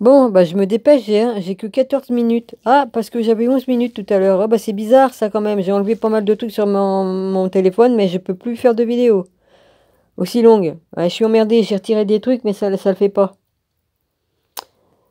Bon, bah je me dépêche, j'ai que 14 minutes. Ah, parce que j'avais 11 minutes tout à l'heure. Ah, bah c'est bizarre ça quand même, j'ai enlevé pas mal de trucs sur mon, téléphone, mais je peux plus faire de vidéos Aussi longue. je suis emmerdée, j'ai retiré des trucs, mais ça, ça le fait pas.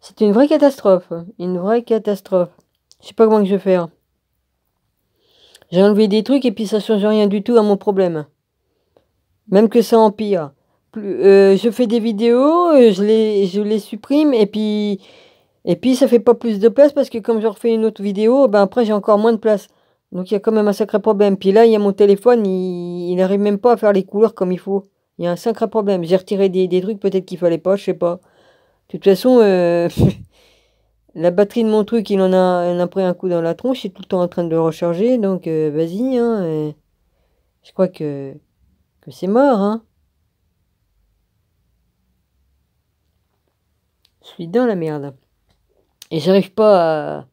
C'est une vraie catastrophe, une vraie catastrophe. Je sais pas comment que je vais faire. J'ai enlevé des trucs et puis ça change rien du tout à mon problème. Même que ça empire. Euh, je fais des vidéos, euh, je les, je les supprime et puis, et puis ça fait pas plus de place parce que comme je refais une autre vidéo, ben après j'ai encore moins de place. Donc il y a quand même un sacré problème. Puis là, il y a mon téléphone, il n'arrive même pas à faire les couleurs comme il faut. Il y a un sacré problème. J'ai retiré des, des trucs peut-être qu'il fallait pas, je sais pas. De toute façon, euh, la batterie de mon truc, il en a, pris un coup dans la tronche. il est tout le temps en train de le recharger, donc vas-y. Hein, je crois que, que c'est mort. Hein. Je suis dans la merde. Et j'arrive pas à...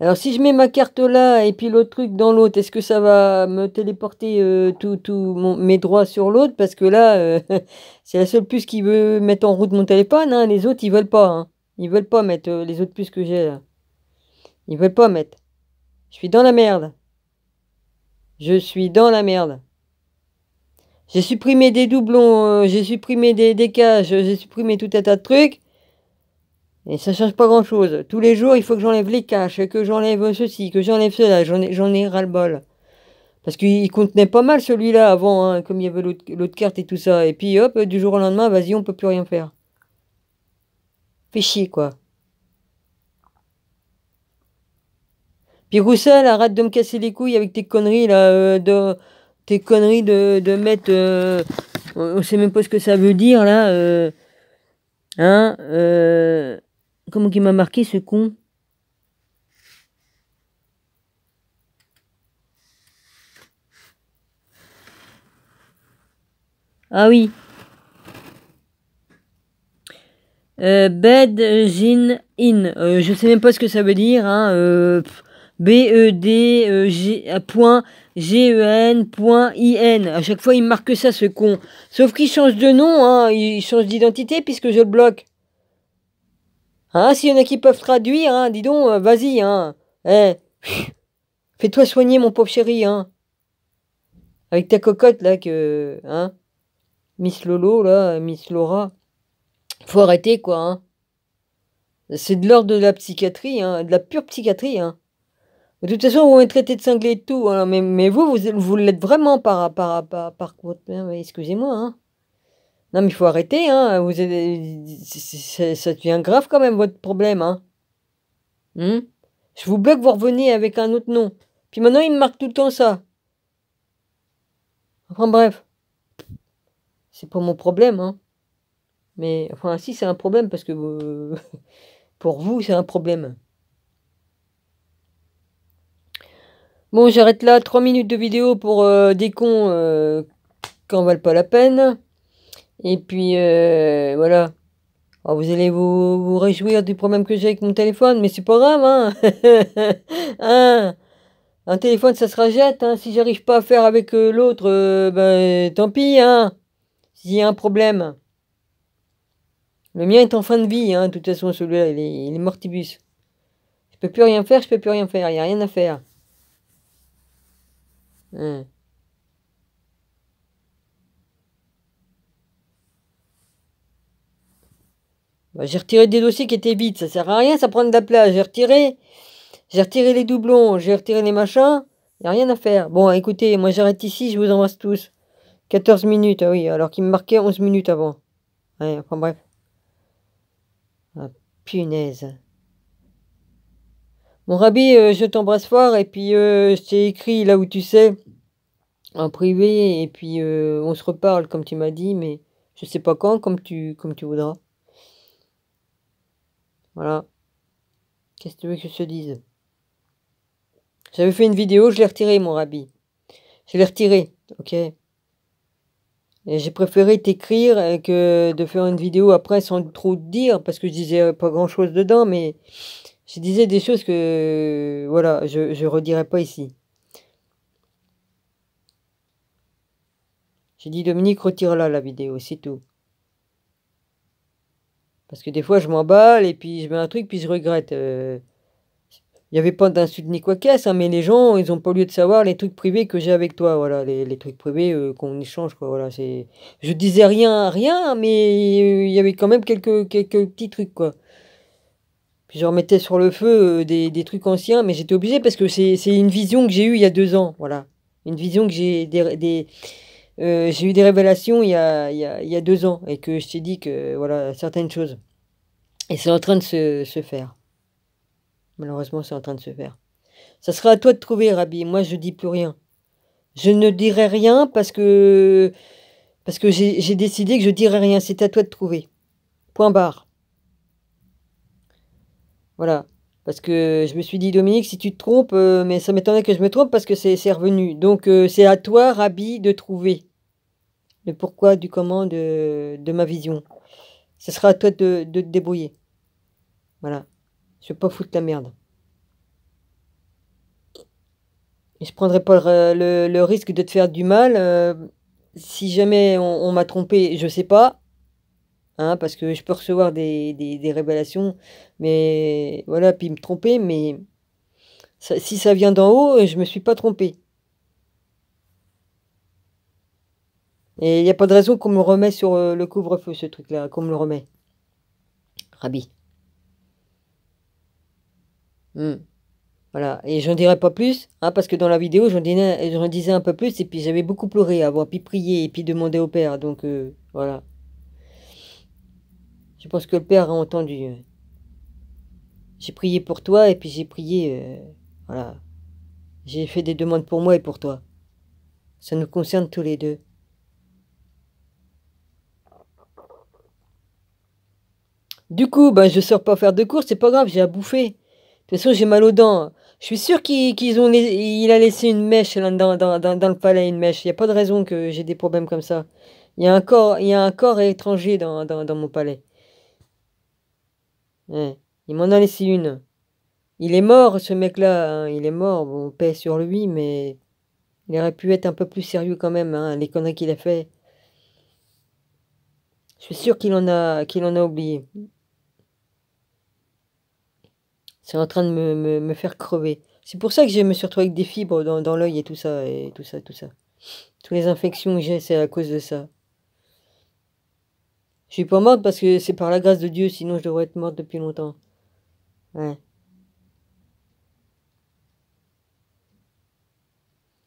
Alors si je mets ma carte là et puis l'autre truc dans l'autre, est-ce que ça va me téléporter tous euh, tout mes droits sur l'autre Parce que là, euh, c'est la seule puce qui veut mettre en route mon téléphone. Hein. Les autres, ils veulent pas. Ils hein. Ils veulent pas mettre euh, les autres puces que j'ai là. Ils veulent pas mettre. Je suis dans la merde. Je suis dans la merde. J'ai supprimé des doublons, j'ai supprimé des, des j'ai supprimé tout un tas de trucs. Et ça change pas grand chose. Tous les jours, il faut que j'enlève les caches, que j'enlève ceci, que j'enlève cela. J'en ai, ai ras-le-bol. Parce qu'il contenait pas mal celui-là avant, hein, comme il y avait l'autre, carte et tout ça. Et puis hop, du jour au lendemain, vas-y, on peut plus rien faire. Fais chier, quoi. Puis Roussel, arrête de me casser les couilles avec tes conneries là, euh, tes conneries de, de mettre, euh, on, ne sait même pas ce que ça veut dire là, euh, hein. Comment qui m'a marqué ce con Ah oui. Euh, bed, In. Euh, je sais même pas ce que ça veut dire. Hein. Euh, b e d euh, g e I n à chaque fois, il marque ça, ce con. Sauf qu'il change de nom, hein. il change d'identité puisque je le bloque. Hein, s'il y en a qui peuvent traduire, hein, dis donc, euh, vas-y, hein. Eh, fais-toi soigner, mon pauvre chéri, hein. Avec ta cocotte, là, que. Hein. Miss Lolo, là, Miss Laura. Faut arrêter, quoi, hein. C'est de l'ordre de la psychiatrie, hein, de la pure psychiatrie, hein. De toute façon, vous m'avez traité de cinglé et tout, hein, mais, mais vous, vous, l'êtes vraiment par, par, par, par, par excusez-moi, hein. Non, mais il faut arrêter, hein. Vous ça devient grave quand même, votre problème, hein. Hmm? je vous bloque, vous revenez avec un autre nom. Puis maintenant, il me marque tout le temps ça. Enfin, bref. C'est pas mon problème, hein. Mais, enfin, si, c'est un problème, parce que euh, pour vous, c'est un problème. Bon, j'arrête là. 3 minutes de vidéo pour euh, des cons euh, qui en valent pas la peine. Et puis, euh, voilà. Oh, vous allez vous, réjouir du problème que j'ai avec mon téléphone, mais c'est pas grave, hein, hein. Un téléphone, ça se rajette, hein Si j'arrive pas à faire avec euh, l'autre, euh, ben, tant pis, hein S'il y a un problème. Le mien est en fin de vie, hein, de toute façon, celui-là, il est, mortibus. Je peux plus rien faire, je peux plus rien faire, il n'y a rien à faire. Hein. Bah, j'ai retiré des dossiers qui étaient vides, ça sert à rien, ça prend de la place. J'ai retiré, j'ai retiré les doublons, j'ai retiré les machins, y a rien à faire. Bon, écoutez, moi j'arrête ici, je vous embrasse tous. 14 minutes, ah oui, alors qu'il me marquait 11 minutes avant. Ouais, enfin bref. Ah, punaise. Mon rabbi, euh, je t'embrasse fort, et puis euh, je t'ai écrit là où tu sais, en privé, et puis euh, on se reparle comme tu m'as dit, mais je sais pas quand, comme tu, comme tu voudras. Voilà. Qu'est-ce que tu veux que je dise J'avais fait une vidéo, je l'ai retirée, mon rabbi. Je l'ai retirée, ok et j'ai préféré t'écrire que de faire une vidéo après sans trop te dire, parce que je disais pas grand chose dedans, mais je disais des choses que, voilà, je, ne redirai pas ici. J'ai dit Dominique, retire là la vidéo, c'est tout. Parce que des fois, je m'emballe et puis je mets un truc, puis je regrette. Euh. Il n'y avait pas d'insulte ni quoi que ce hein, mais les gens, ils n'ont pas lieu de savoir les trucs privés que j'ai avec toi, voilà, les, les trucs privés euh, qu'on échange, quoi, voilà, c'est... Je disais rien, rien, mais euh, il y avait quand même quelques, quelques petits trucs, quoi. Puis je remettais sur le feu des, des, trucs anciens, mais j'étais obligé parce que c'est, une vision que j'ai eue il y a deux ans, voilà. Une vision que j'ai des, des euh, j'ai eu des révélations il y, a, deux ans et que je t'ai dit que voilà certaines choses. Et c'est en train de se, faire. Malheureusement, c'est en train de se faire. Ça sera à toi de trouver, Rabbi. Moi, je dis plus rien. Je ne dirai rien parce que parce que j'ai décidé que je dirai rien. C'est à toi de trouver. Point barre. Voilà. Parce que je me suis dit, Dominique, si tu te trompes, euh, mais ça m'étonnerait que je me trompe parce que c'est revenu. Donc, euh, c'est à toi, Rabbi, de trouver pourquoi du comment de, ma vision. Ce sera à toi de, te débrouiller. Voilà. Je ne vais pas foutre la merde. je prendrai pas le, risque de te faire du mal. Euh, si jamais on, m'a trompé, je sais pas. Hein, parce que je peux recevoir des, des, révélations, mais voilà, puis me tromper, mais si ça vient d'en haut, je me suis pas trompé. Et il n'y a pas de raison qu'on me remet sur euh, le couvre-feu, ce truc-là, qu'on me le remet. Rabi. Hmm. Voilà, et je j'en dirai pas plus, hein, parce que dans la vidéo, j'en disais, disais, un peu plus, et puis j'avais beaucoup pleuré Avoir puis prier et puis demandé au Père, donc euh, voilà. Je pense que le Père a entendu. Euh. J'ai prié pour toi, et puis j'ai prié, voilà. J'ai fait des demandes pour moi et pour toi. Ça nous concerne tous les deux. Du coup, ben, je sors pas faire de course, c'est pas grave, j'ai à bouffer. De toute façon, j'ai mal aux dents. Je suis sûr qu'ils ont a laissé une mèche dans, le palais, une mèche. Il n'y a pas de raison que j'ai des problèmes comme ça. Il y a un corps, il y a un corps étranger dans, mon palais. Il m'en a laissé une. Il est mort, ce mec-là. Hein. Il est mort. on paie sur lui, mais il aurait pu être un peu plus sérieux quand même, hein, les conneries qu'il a fait. Je suis sûr qu'il en a, qu'il en a oublié. C'est en train de me, faire crever. C'est pour ça que je me suis retrouvée avec des fibres dans, dans l'œil et tout ça, et tout ça, tout ça. Toutes les infections que j'ai, c'est à cause de ça. Je suis pas morte parce que c'est par la grâce de Dieu, sinon je devrais être morte depuis longtemps. Ouais.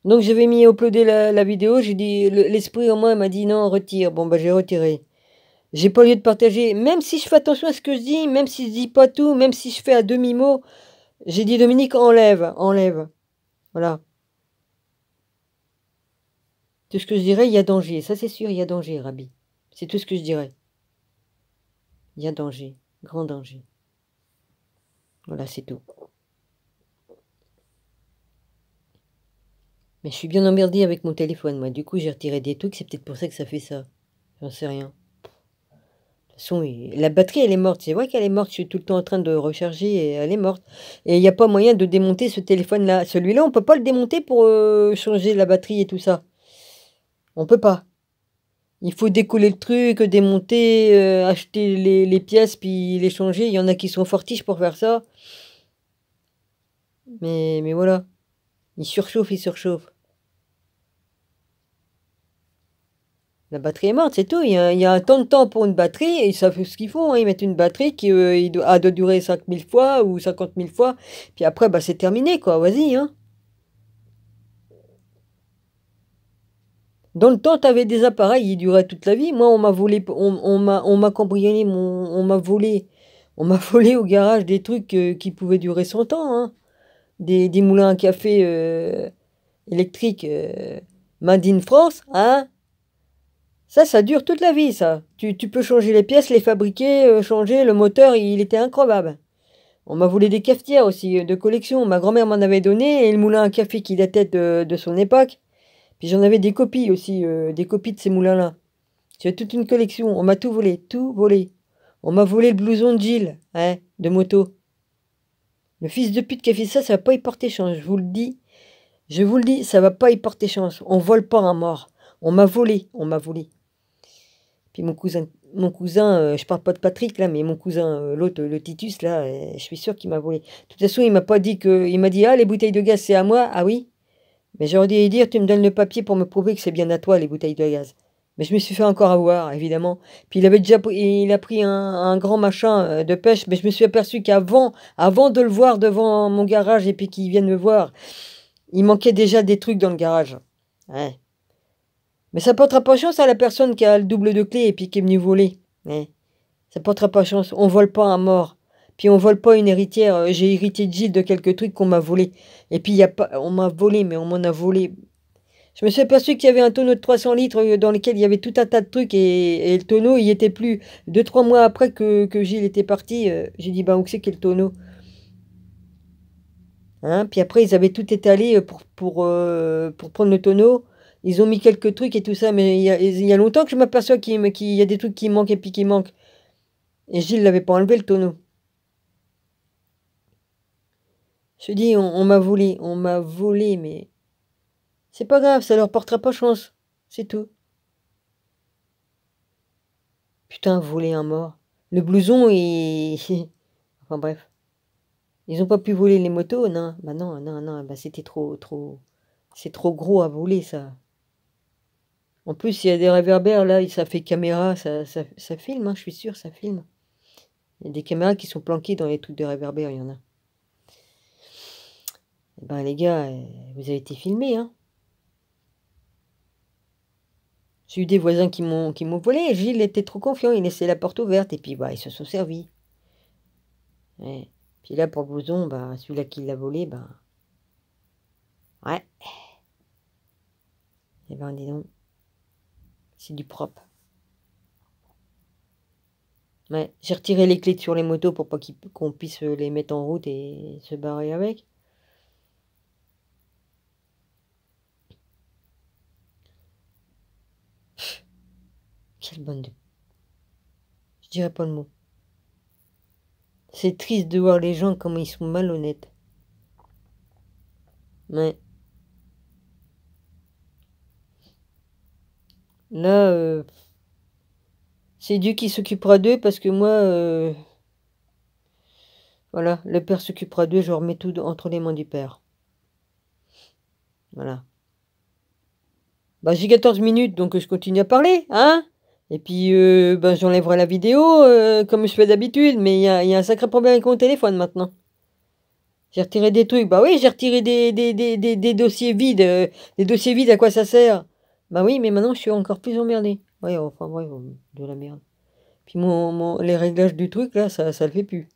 Donc j'avais mis uploader la, la vidéo, j'ai dit l'esprit en moi m'a dit non retire. Bon bah j'ai retiré. J'ai pas lieu de partager. Même si je fais attention à ce que je dis, même si je dis pas tout, même si je fais à demi-mot, j'ai dit Dominique, enlève, enlève. Voilà. Tout ce que je dirais, il y a danger. Ça, c'est sûr, il y a danger, Rabbi. C'est tout ce que je dirais. Il y a danger, grand danger. Voilà, c'est tout. Mais je suis bien emmerdé avec mon téléphone, moi. Du coup, j'ai retiré des trucs, c'est peut-être pour ça que ça fait ça. J'en sais rien la batterie, elle est morte. C'est vrai qu'elle est morte. Je suis tout le temps en train de recharger et elle est morte. Et il n'y a pas moyen de démonter ce téléphone-là. Celui-là, on ne peut pas le démonter pour euh, changer la batterie et tout ça. On ne peut pas. Il faut décoller le truc, démonter, euh, acheter les, pièces, puis les changer. Il y en a qui sont fortiches pour faire ça. Mais, mais voilà. Il surchauffe, il surchauffe. La batterie est morte, c'est tout. Il y, a, un temps de temps pour une batterie et ils savent ce qu'ils font. Hein. Ils mettent une batterie qui euh, a de durer 5000 fois ou 50 000 fois. Puis après, bah, c'est terminé, quoi. Vas-y. Hein. Dans le temps, tu avais des appareils, ils duraient toute la vie. Moi, on m'a volé, on, on m'a cambriolé. on m'a volé. On m'a volé au garage des trucs euh, qui pouvaient durer 100 ans. Hein. Des, moulins à café euh, électriques Made in France, hein ça, ça dure toute la vie, ça. Tu, peux changer les pièces, les fabriquer, euh, changer le moteur, il était incroyable. On m'a volé des cafetières aussi, euh, de collection. Ma grand-mère m'en avait donné, et le moulin à café qui datait de, son époque. Puis j'en avais des copies aussi, euh, des copies de ces moulins-là. J'ai toute une collection. On m'a tout volé, tout volé. On m'a volé le blouson de Gilles, hein, de moto. Le fils de pute qui a fait ça, ça va pas y porter chance, je vous le dis. Je vous le dis, ça va pas y porter chance. On vole pas un mort. On m'a volé, on m'a volé. Puis mon cousin, mon cousin euh, je parle pas de Patrick là, mais mon cousin, euh, l'autre, le Titus là, euh, je suis sûr qu'il m'a volé. De toute façon, il m'a pas dit que, il m'a dit ah les bouteilles de gaz c'est à moi, ah oui. Mais j'aurais dû lui dire tu me donnes le papier pour me prouver que c'est bien à toi les bouteilles de gaz. Mais je me suis fait encore avoir, évidemment. Puis il avait déjà, il a pris un, grand machin de pêche, mais je me suis aperçu qu'avant, avant de le voir devant mon garage et puis qu'il vienne me voir, il manquait déjà des trucs dans le garage. Ouais. Mais ça portera pas chance à la personne qui a le double de clé et puis qui est venue voler. Mais ça portera pas chance. On vole pas un mort. Puis on vole pas une héritière. Euh, j'ai hérité de Gilles de quelques trucs qu'on m'a volé. Et puis y a pas, on m'a volé, mais on m'en a volé. Je me suis aperçu qu'il y avait un tonneau de 300 litres euh, dans lequel il y avait tout un tas de trucs et, le tonneau, il était plus. Deux, trois mois après que, Gilles était parti, euh, j'ai dit, ben, où c'est qu'est le tonneau hein Puis après, ils avaient tout étalé pour, pour, pour prendre le tonneau ils ont mis quelques trucs et tout ça, mais il y a, longtemps que je m'aperçois qu'il qu'il y a des trucs qui manquent et puis qui manquent. Et Gilles l'avait pas enlevé le tonneau. Je dis, on, m'a volé, on m'a volé, mais c'est pas grave, ça leur portera pas chance, c'est tout. Putain, voler un mort. Le blouson et... enfin bref. Ils ont pas pu voler les motos, non Bah non, non, non, bah, c'était trop, trop... C'est trop gros à voler, ça. En plus, il y a des réverbères là, ça fait caméra, ça, ça, filme, hein, je suis sûr, ça filme. Il y a des caméras qui sont planquées dans les trucs de réverbères, il y en a. Eh ben les gars, eh, vous avez été filmés, hein. J'ai eu des voisins qui m'ont qui m'ont volé. Gilles était trop confiant, il laissait la porte ouverte et puis bah ils se sont servis. Et eh, puis là pour Boson, bah celui-là qui l'a volé, ben... ouais. Eh ben dis donc. C'est du propre. mais j'ai retiré les clés sur les motos pour pas qu'on puisse les mettre en route et se barrer avec. quelle bande Je dirais pas le mot. C'est triste de voir les gens comme ils sont malhonnêtes. Mais... Là, euh, c'est Dieu qui s'occupera d'eux parce que moi, euh, voilà, le Père s'occupera d'eux, je remets tout entre les mains du Père. Voilà. Bah, j'ai 14 minutes, donc euh, je continue à parler, hein Et puis, bah, j'enlèverai la vidéo, comme je fais d'habitude, mais il y, a, un sacré problème avec mon téléphone maintenant. J'ai retiré des trucs, bah oui, j'ai retiré des, des, des, des, dossiers vides. des dossiers vides, à quoi ça sert bah oui, mais maintenant je suis encore plus emmerdé. Ouais, enfin ouais, euh, de la merde. Puis mon, mon, les réglages du truc là, ça, ça le fait plus.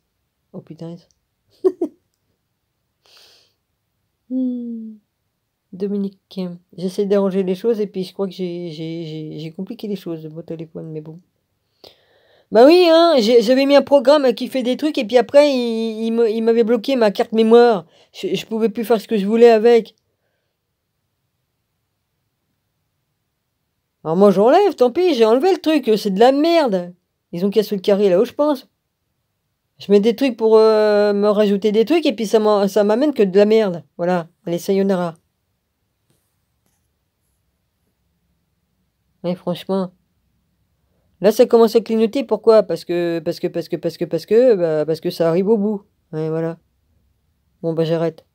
Oh putain. ça... Hmm. Dominique, j'essaie d'arranger les choses et puis je crois que j'ai compliqué les choses de mon téléphone, mais bon. Bah oui, hein, j'avais mis un programme qui fait des trucs et puis après il, il m'avait bloqué ma carte mémoire. Je, je pouvais plus faire ce que je voulais avec. Alors moi j'enlève, tant pis, j'ai enlevé le truc, c'est de la merde. Ils ont cassé le carré là-haut, je pense. Je mets des trucs pour euh, me rajouter des trucs et puis ça m'amène que de la merde. Voilà, allez, sayonara. Mais franchement. Là, ça commence à clignoter. Pourquoi Parce que, parce que, parce que, parce que, parce que, bah, parce que ça arrive au bout. Ouais, voilà. Bon, bah, j'arrête.